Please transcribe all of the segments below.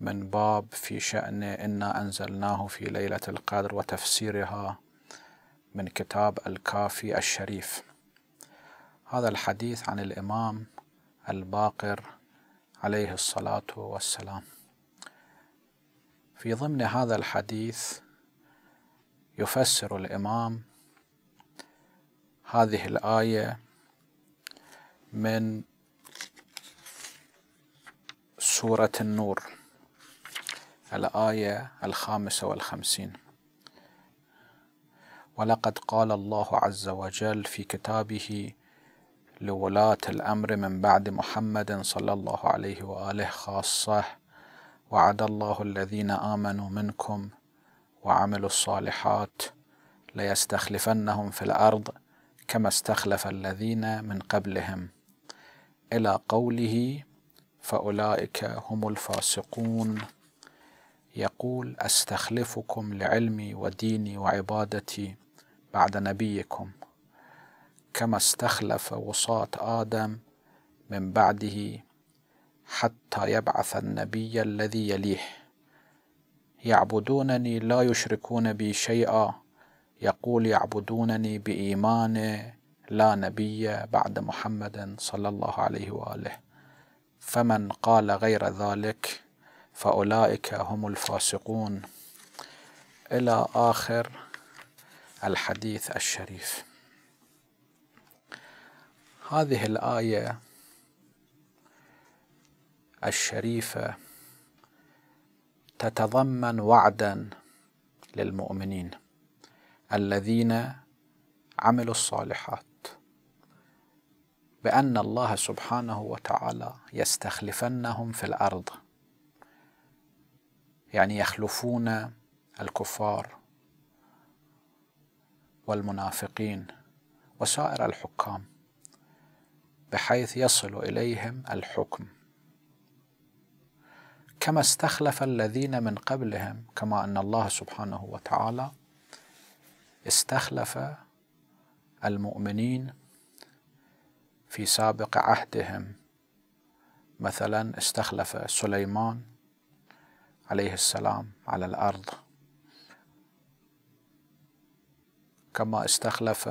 من باب في شأن إنا أنزلناه في ليلة القدر وتفسيرها من كتاب الكافي الشريف هذا الحديث عن الإمام الباقر عليه الصلاة والسلام في ضمن هذا الحديث يفسر الإمام هذه الآية من سورة النور الآية الخامسة والخمسين ولقد قال الله عز وجل في كتابه لولاة الأمر من بعد محمد صلى الله عليه وآله خاصة وعد الله الذين آمنوا منكم وعملوا الصالحات ليستخلفنهم في الأرض كما استخلف الذين من قبلهم إلى قوله فأولئك هم الفاسقون يقول استخلفكم لعلمي وديني وعبادتي بعد نبيكم كما استخلف وصاة آدم من بعده حتى يبعث النبي الذي يليه يعبدونني لا يشركون بي شيئا يقول يعبدونني بإيمان لا نبي بعد محمد صلى الله عليه وآله فمن قال غير ذلك فأولئك هم الفاسقون إلى آخر الحديث الشريف هذه الآية الشريفة تتضمن وعدا للمؤمنين الذين عملوا الصالحات بأن الله سبحانه وتعالى يستخلفنهم في الأرض يعني يخلفون الكفار والمنافقين وسائر الحكام بحيث يصل اليهم الحكم كما استخلف الذين من قبلهم كما ان الله سبحانه وتعالى استخلف المؤمنين في سابق عهدهم مثلا استخلف سليمان عليه السلام على الأرض كما استخلف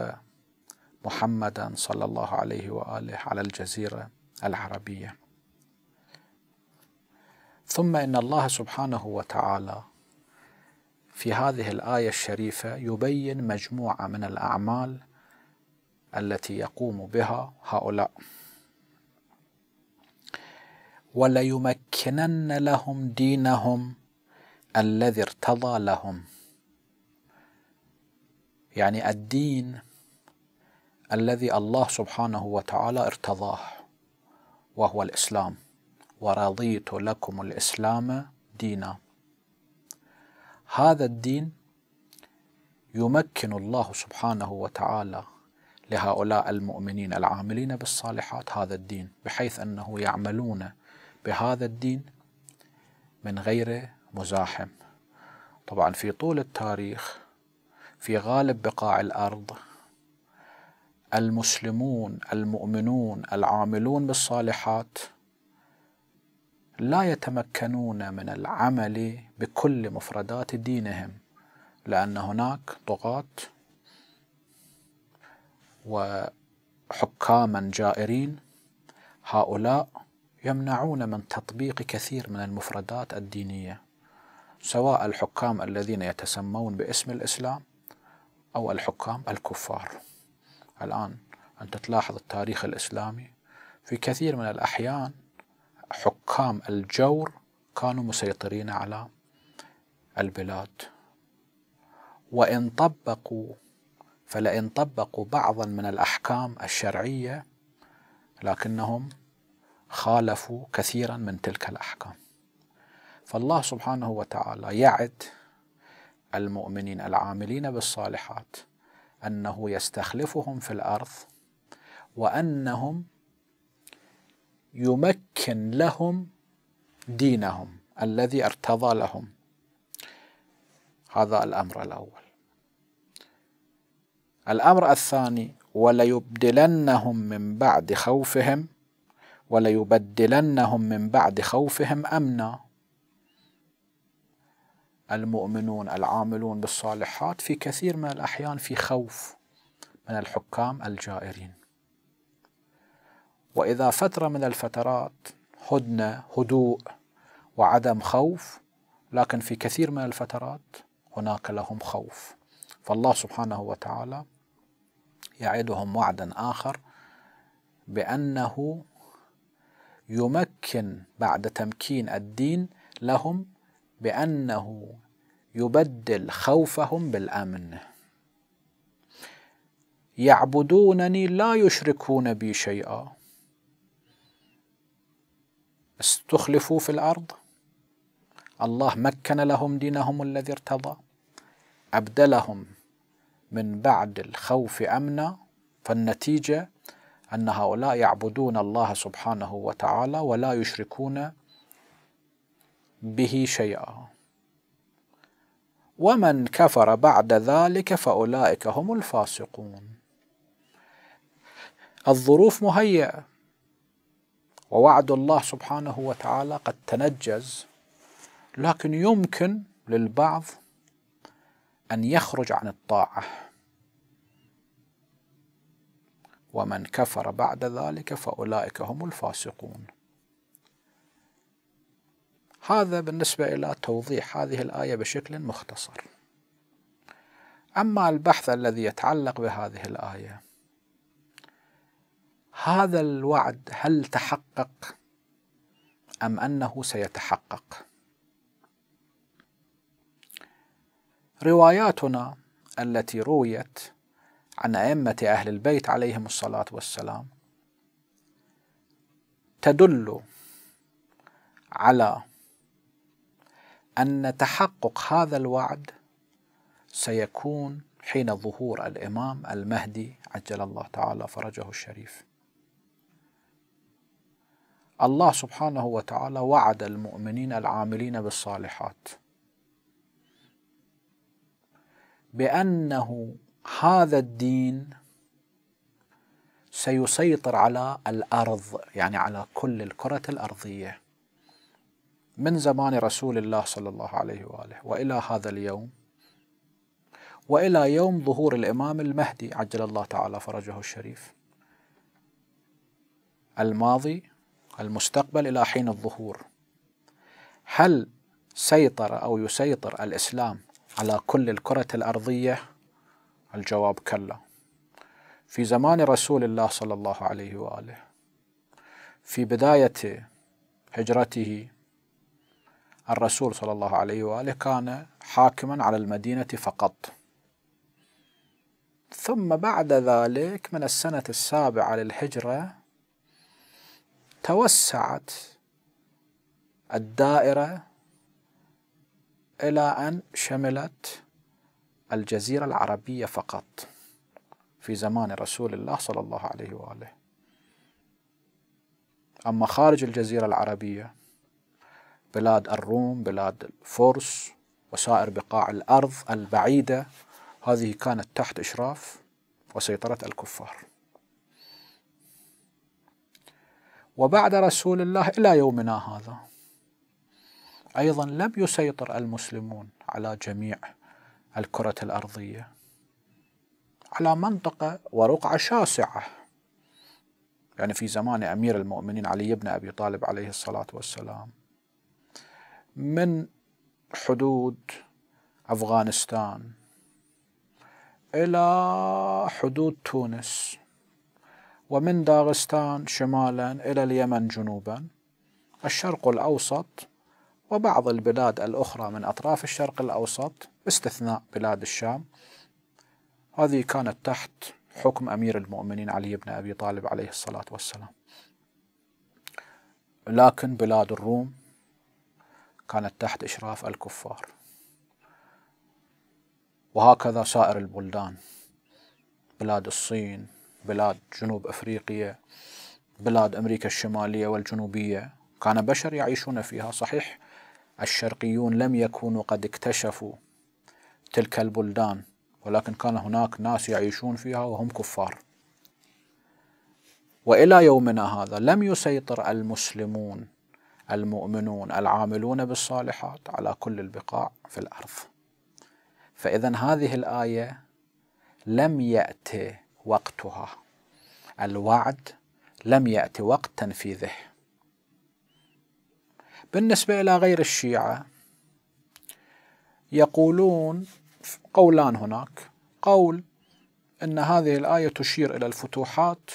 محمدا صلى الله عليه وآله على الجزيرة العربية ثم إن الله سبحانه وتعالى في هذه الآية الشريفة يبين مجموعة من الأعمال التي يقوم بها هؤلاء وليمكنن لهم دينهم الذي ارتضى لهم يعني الدين الذي الله سبحانه وتعالى ارتضاه وهو الاسلام ورضيت لكم الاسلام دينا هذا الدين يمكن الله سبحانه وتعالى لهؤلاء المؤمنين العاملين بالصالحات هذا الدين بحيث انه يعملون بهذا الدين من غير مزاحم طبعا في طول التاريخ في غالب بقاع الارض المسلمون المؤمنون العاملون بالصالحات لا يتمكنون من العمل بكل مفردات دينهم لان هناك طغاة وحكاما جائرين هؤلاء يمنعون من تطبيق كثير من المفردات الدينية سواء الحكام الذين يتسمون باسم الإسلام أو الحكام الكفار الآن أنت تلاحظ التاريخ الإسلامي في كثير من الأحيان حكام الجور كانوا مسيطرين على البلاد وإن طبقوا فلئن طبقوا بعضا من الأحكام الشرعية لكنهم خالفوا كثيرا من تلك الأحكام فالله سبحانه وتعالى يعد المؤمنين العاملين بالصالحات أنه يستخلفهم في الأرض وأنهم يمكن لهم دينهم الذي ارتضى لهم هذا الأمر الأول الأمر الثاني وليبدلنهم من بعد خوفهم وليبدلنهم من بعد خوفهم امنا المؤمنون العاملون بالصالحات في كثير من الاحيان في خوف من الحكام الجائرين واذا فتره من الفترات هدنه هدوء وعدم خوف لكن في كثير من الفترات هناك لهم خوف فالله سبحانه وتعالى يعدهم وعدا اخر بانه يمكن بعد تمكين الدين لهم بأنه يبدل خوفهم بالأمن يعبدونني لا يشركون بي شيئا استخلفوا في الأرض الله مكن لهم دينهم الذي ارتضى أبدلهم من بعد الخوف أمنا فالنتيجة أن هؤلاء يعبدون الله سبحانه وتعالى ولا يشركون به شيئا ومن كفر بعد ذلك فأولئك هم الفاسقون الظروف مهيئة ووعد الله سبحانه وتعالى قد تنجز لكن يمكن للبعض أن يخرج عن الطاعة ومن كفر بعد ذلك فأولئك هم الفاسقون هذا بالنسبة إلى توضيح هذه الآية بشكل مختصر أما البحث الذي يتعلق بهذه الآية هذا الوعد هل تحقق أم أنه سيتحقق رواياتنا التي رويت عن أئمة أهل البيت عليهم الصلاة والسلام تدل على أن تحقق هذا الوعد سيكون حين ظهور الإمام المهدي عجل الله تعالى فرجه الشريف الله سبحانه وتعالى وعد المؤمنين العاملين بالصالحات بأنه هذا الدين سيسيطر على الارض يعني على كل الكره الارضيه من زمان رسول الله صلى الله عليه واله والى هذا اليوم والى يوم ظهور الامام المهدي عجل الله تعالى فرجه الشريف الماضي المستقبل الى حين الظهور هل سيطر او يسيطر الاسلام على كل الكره الارضيه الجواب كلا في زمان رسول الله صلى الله عليه واله في بدايه هجرته الرسول صلى الله عليه واله كان حاكما على المدينه فقط ثم بعد ذلك من السنه السابعه للهجره توسعت الدائره الى ان شملت الجزيرة العربية فقط في زمان رسول الله صلى الله عليه وآله أما خارج الجزيرة العربية بلاد الروم بلاد الفرس وسائر بقاع الأرض البعيدة هذه كانت تحت إشراف وسيطرة الكفار وبعد رسول الله إلى يومنا هذا أيضا لم يسيطر المسلمون على جميع الكرة الأرضية على منطقة ورقعة شاسعة يعني في زمان أمير المؤمنين علي بن أبي طالب عليه الصلاة والسلام من حدود أفغانستان إلى حدود تونس ومن داغستان شمالا إلى اليمن جنوبا الشرق الأوسط وبعض البلاد الأخرى من أطراف الشرق الأوسط باستثناء بلاد الشام هذه كانت تحت حكم أمير المؤمنين علي بن أبي طالب عليه الصلاة والسلام لكن بلاد الروم كانت تحت إشراف الكفار وهكذا سائر البلدان بلاد الصين بلاد جنوب أفريقيا بلاد أمريكا الشمالية والجنوبية كان بشر يعيشون فيها صحيح الشرقيون لم يكونوا قد اكتشفوا تلك البلدان ولكن كان هناك ناس يعيشون فيها وهم كفار والى يومنا هذا لم يسيطر المسلمون المؤمنون العاملون بالصالحات على كل البقاع في الارض فاذا هذه الايه لم ياتي وقتها الوعد لم ياتي وقت تنفيذه بالنسبه الى غير الشيعه يقولون قولان هناك قول أن هذه الآية تشير إلى الفتوحات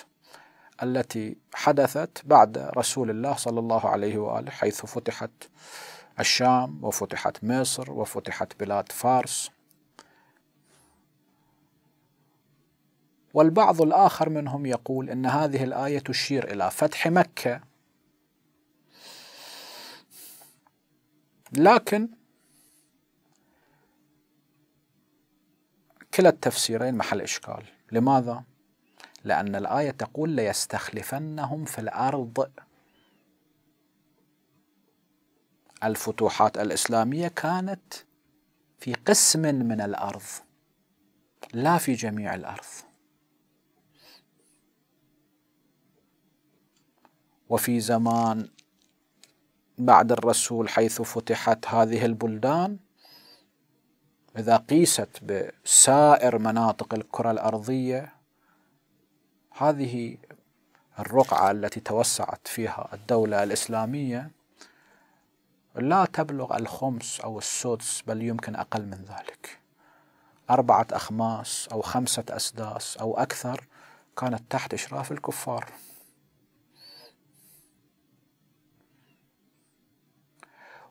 التي حدثت بعد رسول الله صلى الله عليه وآله حيث فتحت الشام وفتحت مصر وفتحت بلاد فارس والبعض الآخر منهم يقول أن هذه الآية تشير إلى فتح مكة لكن كلا التفسيرين محل إشكال لماذا؟ لأن الآية تقول ليستخلفنهم في الأرض الفتوحات الإسلامية كانت في قسم من الأرض لا في جميع الأرض وفي زمان بعد الرسول حيث فتحت هذه البلدان إذا قيست بسائر مناطق الكرة الأرضية هذه الرقعة التي توسعت فيها الدولة الإسلامية لا تبلغ الخمس أو السدس بل يمكن أقل من ذلك أربعة أخماس أو خمسة أسداس أو أكثر كانت تحت إشراف الكفار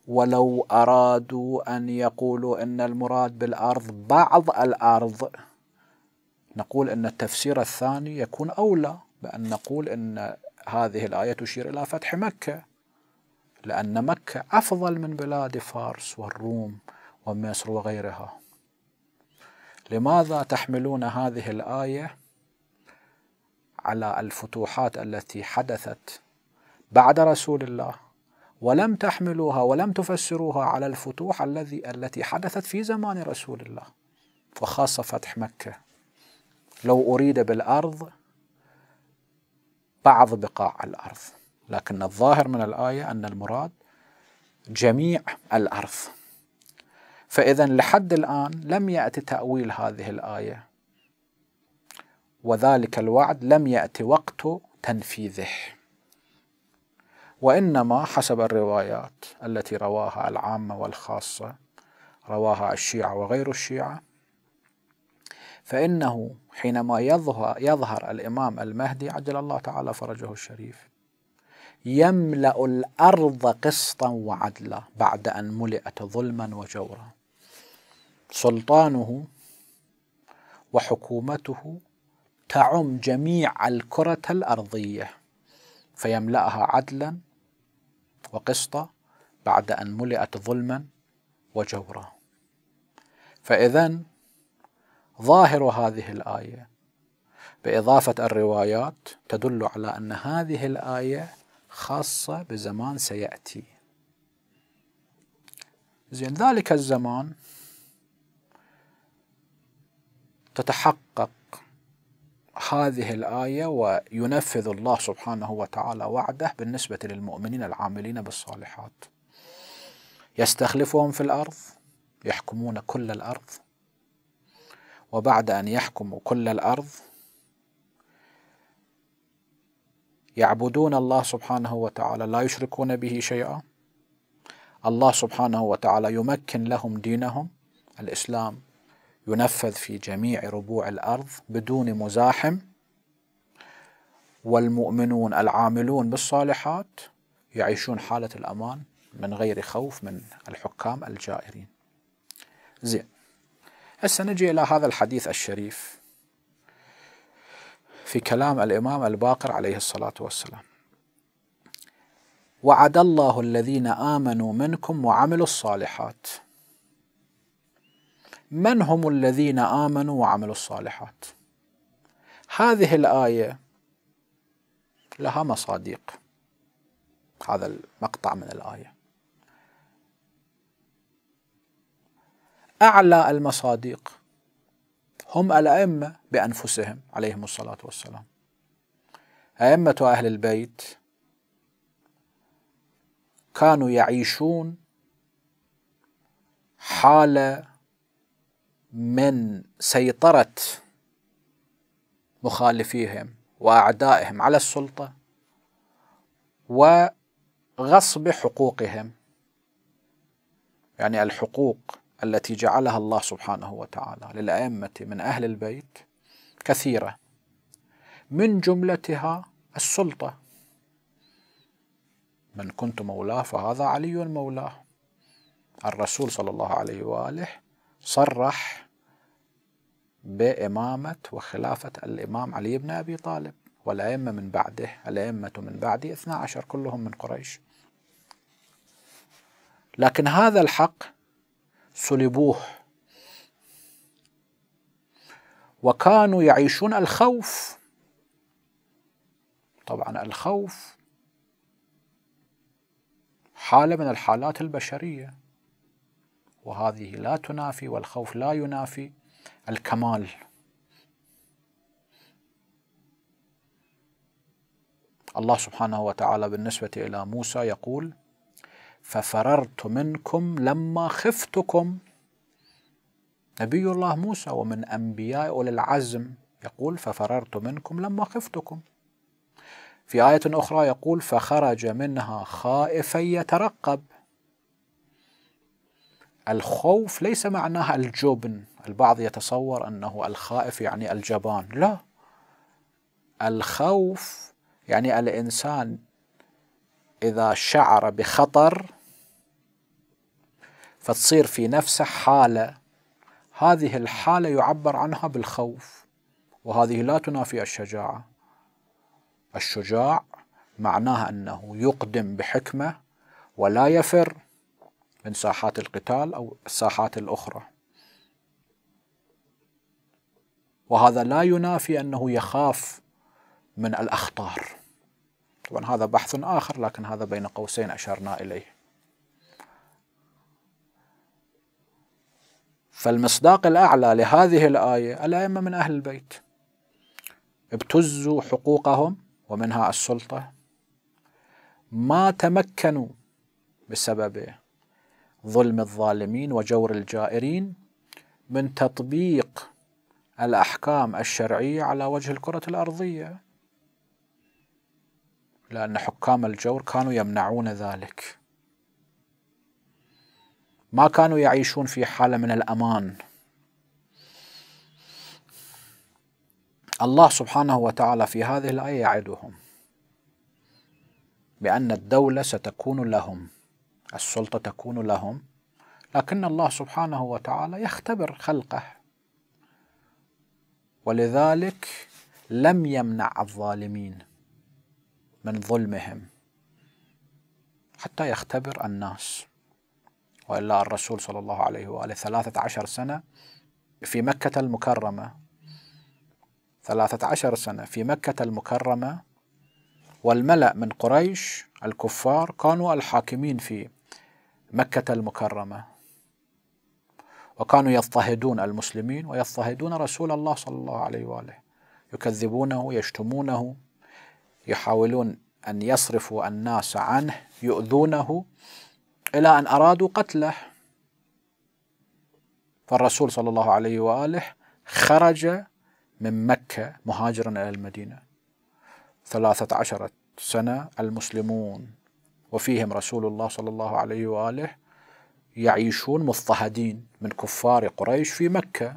ولو أرادوا أن يقولوا أن المراد بالأرض بعض الأرض نقول أن التفسير الثاني يكون أولى بأن نقول أن هذه الآية تشير إلى فتح مكة لأن مكة أفضل من بلاد فارس والروم ومصر وغيرها لماذا تحملون هذه الآية على الفتوحات التي حدثت بعد رسول الله ولم تحملوها ولم تفسروها على الفتوح الذي التي حدثت في زمان رسول الله وخاصة فتح مكة لو أريد بالأرض بعض بقاع الأرض لكن الظاهر من الآية أن المراد جميع الأرض فإذا لحد الآن لم يأتي تأويل هذه الآية وذلك الوعد لم يأتي وقت تنفيذه وإنما حسب الروايات التي رواها العامة والخاصة رواها الشيعة وغير الشيعة فإنه حينما يظهر, يظهر الإمام المهدي عجل الله تعالى فرجه الشريف يملأ الأرض قسطا وعدلا بعد أن ملئت ظلما وجورا سلطانه وحكومته تعم جميع الكرة الأرضية فيملأها عدلا وقسطا بعد أن ملئت ظلما وجورا فإذا ظاهر هذه الآية بإضافة الروايات تدل على أن هذه الآية خاصة بزمان سيأتي زين ذلك الزمان تتحقق هذه الآية وينفذ الله سبحانه وتعالى وعده بالنسبة للمؤمنين العاملين بالصالحات يستخلفهم في الأرض يحكمون كل الأرض وبعد أن يحكموا كل الأرض يعبدون الله سبحانه وتعالى لا يشركون به شيئا الله سبحانه وتعالى يمكن لهم دينهم الإسلام ينفذ في جميع ربوع الأرض بدون مزاحم والمؤمنون العاملون بالصالحات يعيشون حالة الأمان من غير خوف من الحكام الجائرين زين هسه نجي إلى هذا الحديث الشريف في كلام الإمام الباقر عليه الصلاة والسلام وعد الله الذين آمنوا منكم وعملوا الصالحات من هم الذين امنوا وعملوا الصالحات هذه الايه لها مصادق هذا المقطع من الايه اعلى المصادق هم الائمه بانفسهم عليهم الصلاه والسلام ائمه اهل البيت كانوا يعيشون حاله من سيطرة مخالفيهم وأعدائهم على السلطة وغصب حقوقهم يعني الحقوق التي جعلها الله سبحانه وتعالى للأئمة من أهل البيت كثيرة من جملتها السلطة من كنت مولاه فهذا علي مولاه الرسول صلى الله عليه وآله صرح بإمامة وخلافة الإمام علي بن أبي طالب والأئمة من بعده الأئمة من بعده 12 كلهم من قريش لكن هذا الحق سلبوه وكانوا يعيشون الخوف طبعا الخوف حالة من الحالات البشرية وهذه لا تنافي والخوف لا ينافي الكمال الله سبحانه وتعالى بالنسبة إلى موسى يقول ففررت منكم لما خفتكم نبي الله موسى ومن أنبياء أولي العزم يقول ففررت منكم لما خفتكم في آية أخرى يقول فخرج منها خائفا يترقب الخوف ليس معناها الجبن البعض يتصور أنه الخائف يعني الجبان لا الخوف يعني الإنسان إذا شعر بخطر فتصير في نفسه حالة هذه الحالة يعبر عنها بالخوف وهذه لا تنافي الشجاعة الشجاع معناها أنه يقدم بحكمة ولا يفر من ساحات القتال أو الساحات الأخرى وهذا لا ينافي أنه يخاف من الأخطار طبعا هذا بحث آخر لكن هذا بين قوسين أشرنا إليه فالمصداق الأعلى لهذه الآية الأئمة من أهل البيت ابتزوا حقوقهم ومنها السلطة ما تمكنوا بسببه ظلم الظالمين وجور الجائرين من تطبيق الأحكام الشرعية على وجه الكرة الأرضية لأن حكام الجور كانوا يمنعون ذلك ما كانوا يعيشون في حالة من الأمان الله سبحانه وتعالى في هذه الآية يعدهم بأن الدولة ستكون لهم السلطة تكون لهم لكن الله سبحانه وتعالى يختبر خلقه ولذلك لم يمنع الظالمين من ظلمهم حتى يختبر الناس وإلا الرسول صلى الله عليه وآله ثلاثة عشر سنة في مكة المكرمة ثلاثة عشر سنة في مكة المكرمة والملأ من قريش الكفار كانوا الحاكمين في مكة المكرمة وكانوا يضطهدون المسلمين ويضطهدون رسول الله صلى الله عليه وآله يكذبونه يشتمونه يحاولون أن يصرفوا الناس عنه يؤذونه إلى أن أرادوا قتله فالرسول صلى الله عليه وآله خرج من مكة مهاجرا إلى المدينة ثلاثة عشرة سنة المسلمون وفيهم رسول الله صلى الله عليه واله يعيشون مضطهدين من كفار قريش في مكه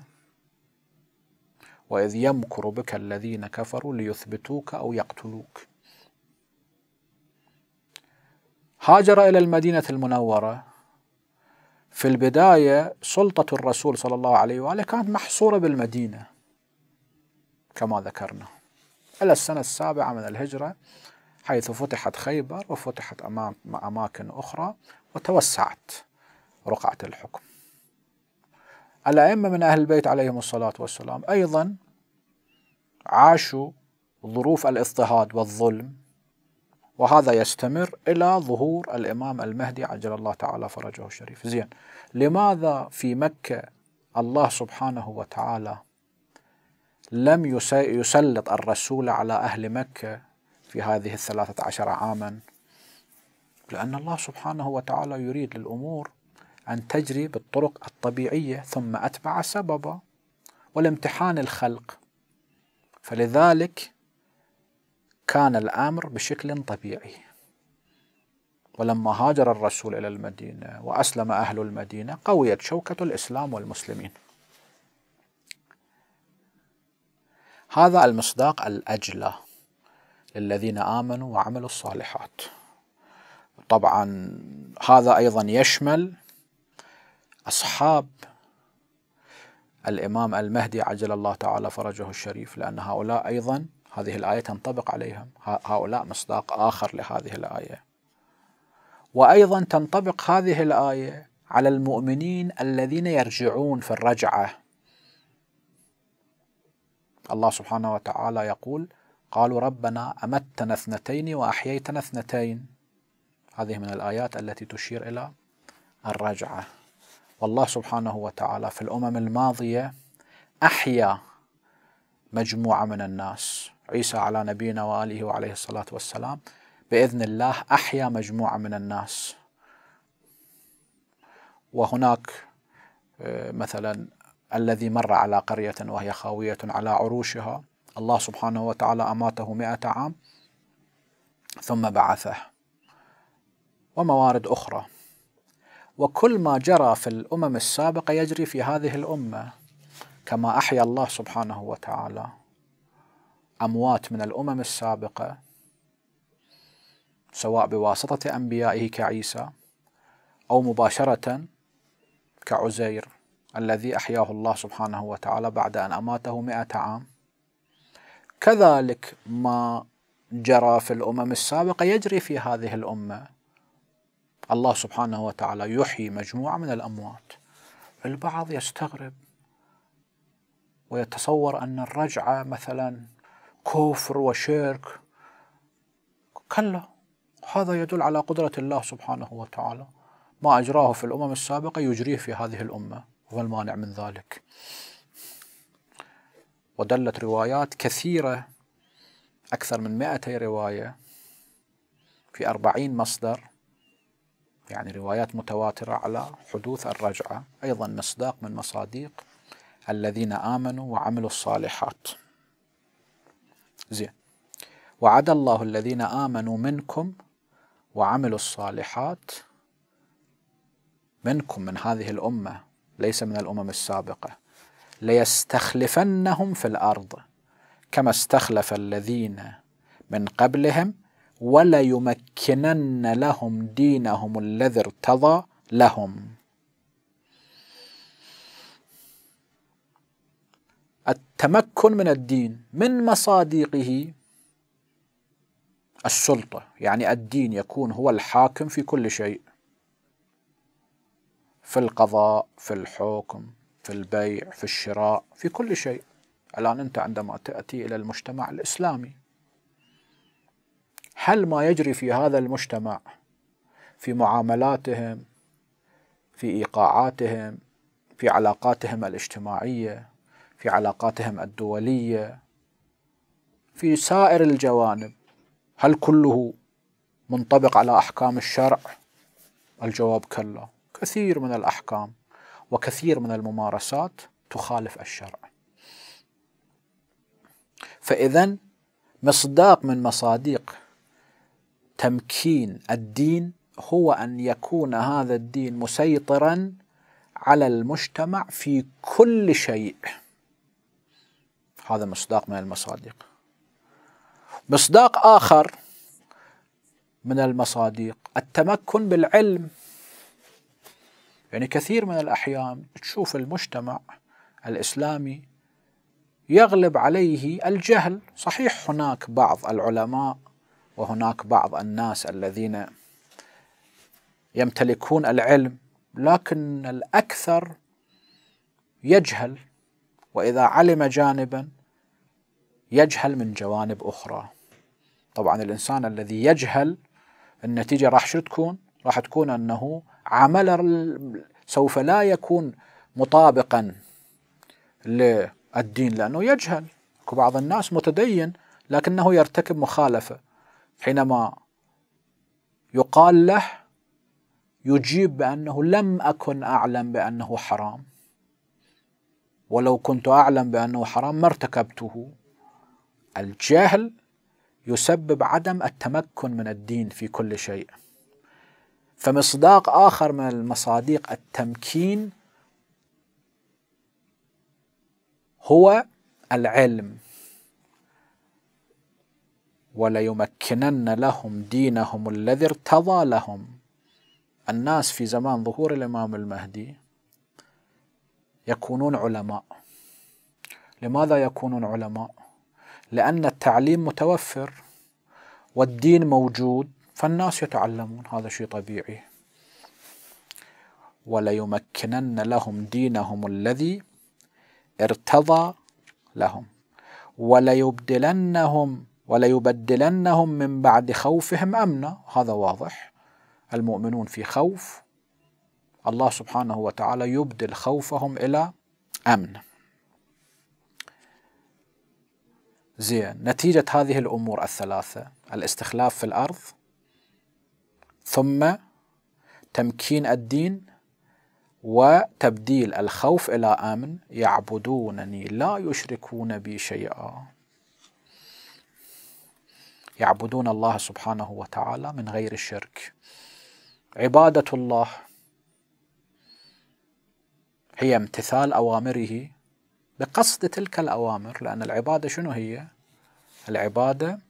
واذ يمكر بك الذين كفروا ليثبتوك او يقتلوك هاجر الى المدينه المنوره في البدايه سلطه الرسول صلى الله عليه واله كانت محصوره بالمدينه كما ذكرنا الى السنه السابعه من الهجره حيث فتحت خيبر وفتحت أمام أماكن أخرى وتوسعت رقعة الحكم الأئمة من أهل البيت عليهم الصلاة والسلام أيضا عاشوا ظروف الاضطهاد والظلم وهذا يستمر إلى ظهور الإمام المهدي عجل الله تعالى فرجه الشريف زين لماذا في مكة الله سبحانه وتعالى لم يسلط الرسول على أهل مكة في هذه الثلاثة عشر عاما لأن الله سبحانه وتعالى يريد للأمور أن تجري بالطرق الطبيعية ثم أتبع سببا والامتحان الخلق فلذلك كان الأمر بشكل طبيعي ولما هاجر الرسول إلى المدينة وأسلم أهل المدينة قويت شوكة الإسلام والمسلمين هذا المصداق الأجلى للذين آمنوا وعملوا الصالحات طبعا هذا أيضا يشمل أصحاب الإمام المهدي عجل الله تعالى فرجه الشريف لأن هؤلاء أيضا هذه الآية تنطبق عليهم هؤلاء مصداق آخر لهذه الآية وأيضا تنطبق هذه الآية على المؤمنين الذين يرجعون في الرجعة الله سبحانه وتعالى يقول قالوا ربنا أمتنا اثنتين وأحييتنا اثنتين هذه من الآيات التي تشير إلى الرجعة والله سبحانه وتعالى في الأمم الماضية أحيا مجموعة من الناس عيسى على نبينا وآله وعليه الصلاة والسلام بإذن الله أحيا مجموعة من الناس وهناك آه، مثلا الذي مر على قرية وهي خاوية على عروشها الله سبحانه وتعالى أماته مئة عام ثم بعثه وموارد أخرى وكل ما جرى في الأمم السابقة يجري في هذه الأمة كما أحيا الله سبحانه وتعالى أموات من الأمم السابقة سواء بواسطة أنبيائه كعيسى أو مباشرة كعزير الذي أحياه الله سبحانه وتعالى بعد أن أماته مئة عام كذلك ما جرى في الأمم السابقة يجري في هذه الأمة الله سبحانه وتعالى يحيي مجموعة من الأموات البعض يستغرب ويتصور أن الرجعة مثلا كفر وشرك كلا هذا يدل على قدرة الله سبحانه وتعالى ما أجراه في الأمم السابقة يجريه في هذه الأمة وما المانع من ذلك ودلت روايات كثيرة أكثر من 200 رواية في أربعين مصدر يعني روايات متواترة على حدوث الرجعة أيضا مصداق من مصادق الذين آمنوا وعملوا الصالحات زين وعد الله الذين آمنوا منكم وعملوا الصالحات منكم من هذه الأمة ليس من الأمم السابقة ليستخلفنهم في الارض كما استخلف الذين من قبلهم وليمكنن لهم دينهم الذي ارتضى لهم التمكن من الدين من مصادقه السلطة يعني الدين يكون هو الحاكم في كل شيء في القضاء في الحكم في البيع في الشراء في كل شيء الآن أنت عندما تأتي إلى المجتمع الإسلامي هل ما يجري في هذا المجتمع في معاملاتهم في ايقاعاتهم في علاقاتهم الاجتماعيه في علاقاتهم الدوليه في سائر الجوانب هل كله منطبق على احكام الشرع الجواب كلا كثير من الاحكام وكثير من الممارسات تخالف الشرع فإذا مصداق من مصادق تمكين الدين هو أن يكون هذا الدين مسيطرا على المجتمع في كل شيء هذا مصداق من المصادق مصداق آخر من المصادق التمكن بالعلم يعني كثير من الأحيان تشوف المجتمع الإسلامي يغلب عليه الجهل صحيح هناك بعض العلماء وهناك بعض الناس الذين يمتلكون العلم لكن الأكثر يجهل وإذا علم جانبا يجهل من جوانب أخرى طبعا الإنسان الذي يجهل النتيجة راح شو تكون راح تكون أنه عمل سوف لا يكون مطابقا للدين لأنه يجهل بعض الناس متدين لكنه يرتكب مخالفة حينما يقال له يجيب بأنه لم أكن أعلم بأنه حرام ولو كنت أعلم بأنه حرام ما ارتكبته الجهل يسبب عدم التمكن من الدين في كل شيء فمصداق آخر من المصادق التمكين هو العلم وليمكنن لهم دينهم الذي ارتضى لهم الناس في زمان ظهور الإمام المهدي يكونون علماء لماذا يكونون علماء؟ لأن التعليم متوفر والدين موجود فالناس يتعلمون هذا شيء طبيعي وليمكنن لهم دينهم الذي ارتضى لهم وليبدلنهم وليبدلنهم من بعد خوفهم امنا هذا واضح المؤمنون في خوف الله سبحانه وتعالى يبدل خوفهم الى امن زين نتيجه هذه الامور الثلاثه الاستخلاف في الارض ثم تمكين الدين وتبديل الخوف إلى أمن يعبدونني لا يشركون بي شيئا يعبدون الله سبحانه وتعالى من غير الشرك عبادة الله هي امتثال أوامره بقصد تلك الأوامر لأن العبادة شنو هي؟ العبادة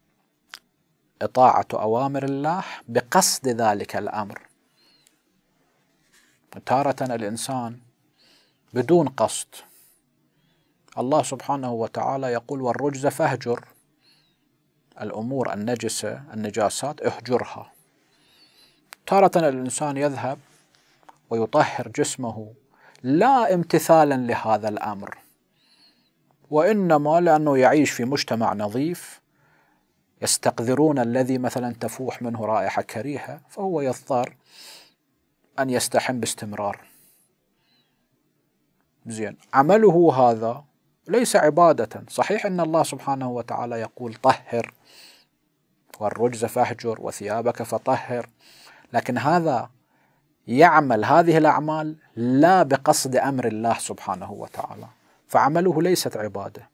إطاعة أوامر الله بقصد ذلك الأمر تارة الإنسان بدون قصد الله سبحانه وتعالى يقول والرجز فاهجر الأمور النجسة النجاسات اهجرها تارة الإنسان يذهب ويطهر جسمه لا امتثالا لهذا الأمر وإنما لأنه يعيش في مجتمع نظيف يستقذرون الذي مثلا تفوح منه رائحة كريهة فهو يضطر أن يستحم باستمرار زين عمله هذا ليس عبادة صحيح أن الله سبحانه وتعالى يقول طهر والرجز فاهجر وثيابك فطهر لكن هذا يعمل هذه الأعمال لا بقصد أمر الله سبحانه وتعالى فعمله ليست عباده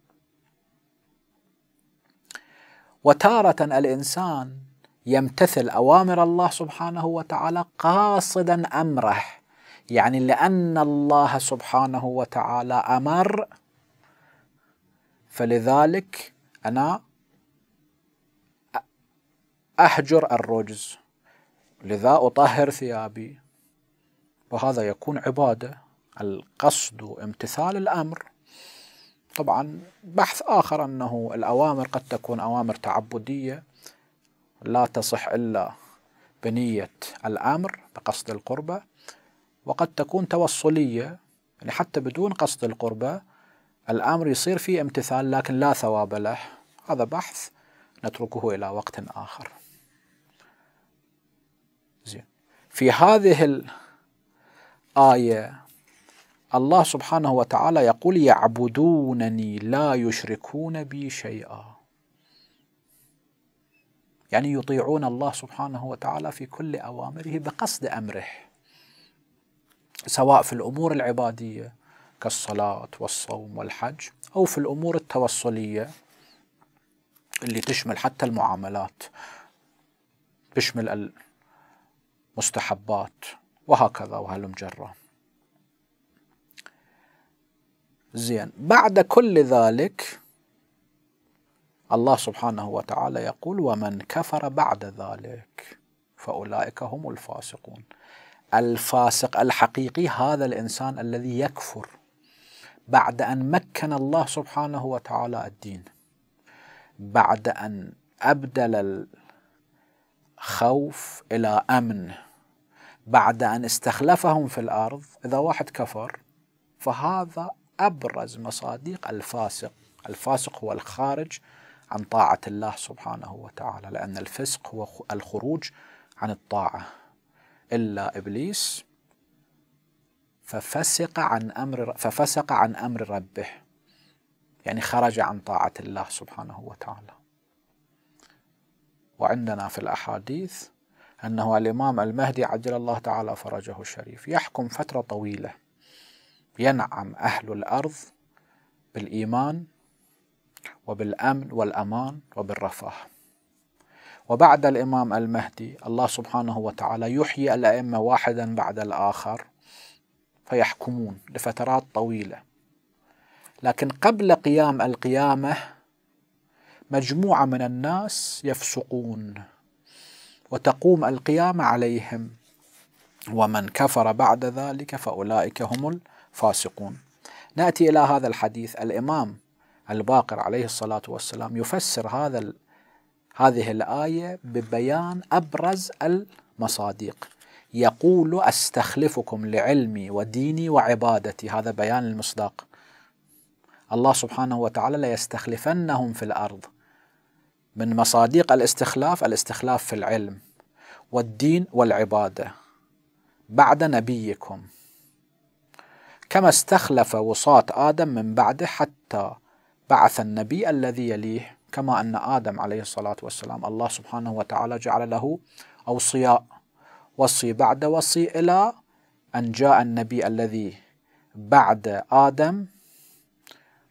وتارة الإنسان يمتثل أوامر الله سبحانه وتعالى قاصدا أمره يعني لأن الله سبحانه وتعالى أمر فلذلك أنا أهجر الرجز لذا أطهر ثيابي وهذا يكون عبادة القصد امتثال الأمر طبعا بحث آخر أنه الأوامر قد تكون أوامر تعبدية لا تصح إلا بنية الأمر بقصد القربة وقد تكون توصلية يعني حتى بدون قصد القربة الأمر يصير فيه امتثال لكن لا ثواب له هذا بحث نتركه إلى وقت آخر زين في هذه الآية الله سبحانه وتعالى يقول يعبدونني لا يشركون بي شيئا يعني يطيعون الله سبحانه وتعالى في كل اوامره بقصد امره سواء في الامور العباديه كالصلاه والصوم والحج او في الامور التوصليه اللي تشمل حتى المعاملات تشمل المستحبات وهكذا وهلم جرّا زين بعد كل ذلك الله سبحانه وتعالى يقول ومن كفر بعد ذلك فأولئك هم الفاسقون الفاسق الحقيقي هذا الإنسان الذي يكفر بعد أن مكن الله سبحانه وتعالى الدين بعد أن أبدل الخوف إلى أمن بعد أن استخلفهم في الأرض إذا واحد كفر فهذا أبرز مصادق الفاسق الفاسق هو الخارج عن طاعة الله سبحانه وتعالى لأن الفسق هو الخروج عن الطاعة إلا إبليس ففسق عن أمر ففسق عن أمر ربه يعني خرج عن طاعة الله سبحانه وتعالى وعندنا في الأحاديث أنه الإمام المهدي عجل الله تعالى فرجه الشريف يحكم فترة طويلة ينعم أهل الأرض بالإيمان وبالأمن والأمان وبالرفاه وبعد الإمام المهدي الله سبحانه وتعالى يحيي الأئمة واحدا بعد الآخر فيحكمون لفترات طويلة لكن قبل قيام القيامة مجموعة من الناس يفسقون وتقوم القيامة عليهم ومن كفر بعد ذلك فأولئك هم فاسقون ناتي الى هذا الحديث الامام الباقر عليه الصلاه والسلام يفسر هذا هذه الايه ببيان ابرز المصادق يقول استخلفكم لعلمي وديني وعبادتي هذا بيان المصداق الله سبحانه وتعالى ليستخلفنهم في الارض من مصادق الاستخلاف الاستخلاف في العلم والدين والعباده بعد نبيكم كما استخلف وصاة آدم من بعده حتى بعث النبي الذي يليه كما أن آدم عليه الصلاة والسلام الله سبحانه وتعالى جعل له أوصياء وصي بعد وصي إلى أن جاء النبي الذي بعد آدم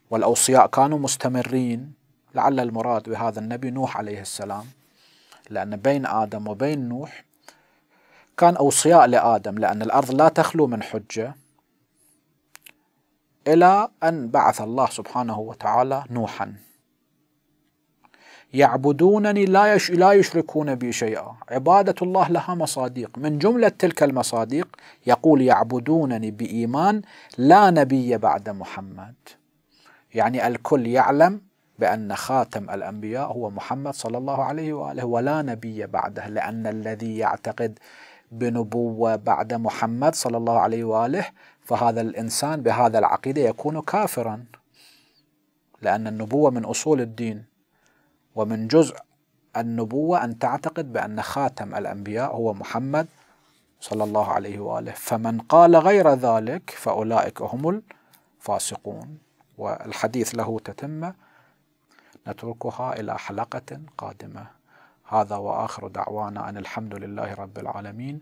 والأوصياء كانوا مستمرين لعل المراد بهذا النبي نوح عليه السلام لأن بين آدم وبين نوح كان أوصياء لآدم لأن الأرض لا تخلو من حجة إلى أن بعث الله سبحانه وتعالى نوحا يعبدونني لا يش... لا يشركون بي شيئا عبادة الله لها مصادق من جملة تلك المصادق يقول يعبدونني بإيمان لا نبي بعد محمد يعني الكل يعلم بأن خاتم الأنبياء هو محمد صلى الله عليه وآله ولا نبي بعده لأن الذي يعتقد بنبوة بعد محمد صلى الله عليه وآله فهذا الإنسان بهذا العقيدة يكون كافرا لأن النبوة من أصول الدين ومن جزء النبوة أن تعتقد بأن خاتم الأنبياء هو محمد صلى الله عليه وآله فمن قال غير ذلك فأولئك هم الفاسقون والحديث له تتمة نتركها إلى حلقة قادمة هذا وآخر دعوانا أن الحمد لله رب العالمين